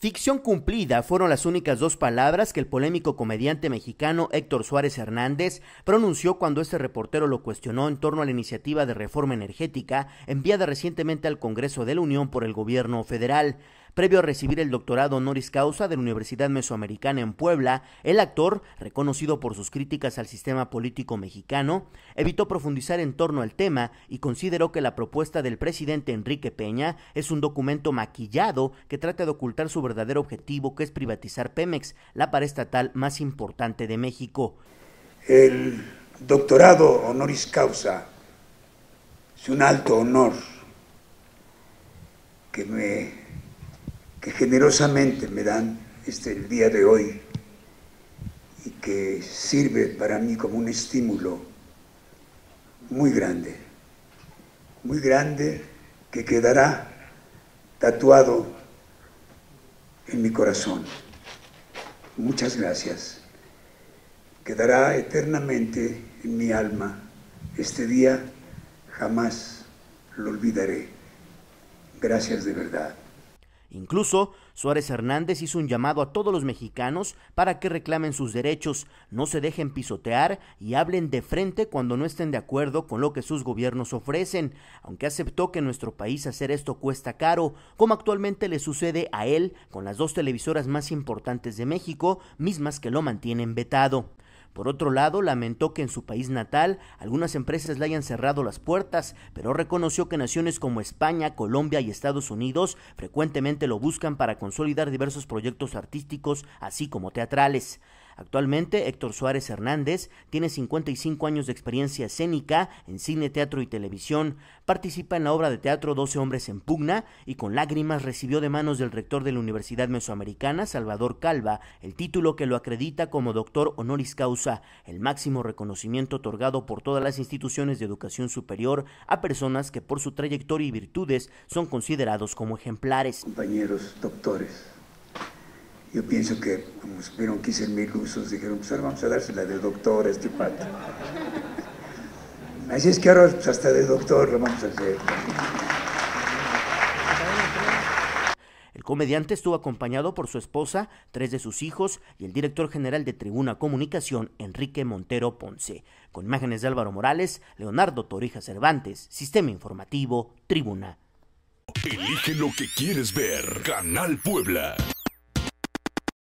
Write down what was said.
Ficción cumplida fueron las únicas dos palabras que el polémico comediante mexicano Héctor Suárez Hernández pronunció cuando este reportero lo cuestionó en torno a la iniciativa de reforma energética enviada recientemente al Congreso de la Unión por el gobierno federal. Previo a recibir el doctorado honoris causa de la Universidad Mesoamericana en Puebla, el actor, reconocido por sus críticas al sistema político mexicano, evitó profundizar en torno al tema y consideró que la propuesta del presidente Enrique Peña es un documento maquillado que trata de ocultar su verdadero objetivo, que es privatizar Pemex, la estatal más importante de México. El doctorado honoris causa es un alto honor que me que generosamente me dan este, el día de hoy y que sirve para mí como un estímulo muy grande, muy grande que quedará tatuado en mi corazón. Muchas gracias. Quedará eternamente en mi alma. Este día jamás lo olvidaré. Gracias de verdad. Incluso Suárez Hernández hizo un llamado a todos los mexicanos para que reclamen sus derechos, no se dejen pisotear y hablen de frente cuando no estén de acuerdo con lo que sus gobiernos ofrecen, aunque aceptó que en nuestro país hacer esto cuesta caro, como actualmente le sucede a él con las dos televisoras más importantes de México, mismas que lo mantienen vetado. Por otro lado, lamentó que en su país natal algunas empresas le hayan cerrado las puertas, pero reconoció que naciones como España, Colombia y Estados Unidos frecuentemente lo buscan para consolidar diversos proyectos artísticos, así como teatrales. Actualmente, Héctor Suárez Hernández tiene 55 años de experiencia escénica en cine, teatro y televisión. Participa en la obra de teatro 12 hombres en pugna y con lágrimas recibió de manos del rector de la Universidad Mesoamericana, Salvador Calva, el título que lo acredita como doctor honoris causa, el máximo reconocimiento otorgado por todas las instituciones de educación superior a personas que por su trayectoria y virtudes son considerados como ejemplares. Compañeros doctores yo pienso que, como supieron que mil usos, dijeron, pues ahora vamos a dársela de doctor a este pato. Así es que ahora pues, hasta de doctor lo vamos a hacer. El comediante estuvo acompañado por su esposa, tres de sus hijos y el director general de Tribuna Comunicación, Enrique Montero Ponce. Con imágenes de Álvaro Morales, Leonardo Torija Cervantes, Sistema Informativo, Tribuna. Elige lo que quieres ver. Canal Puebla.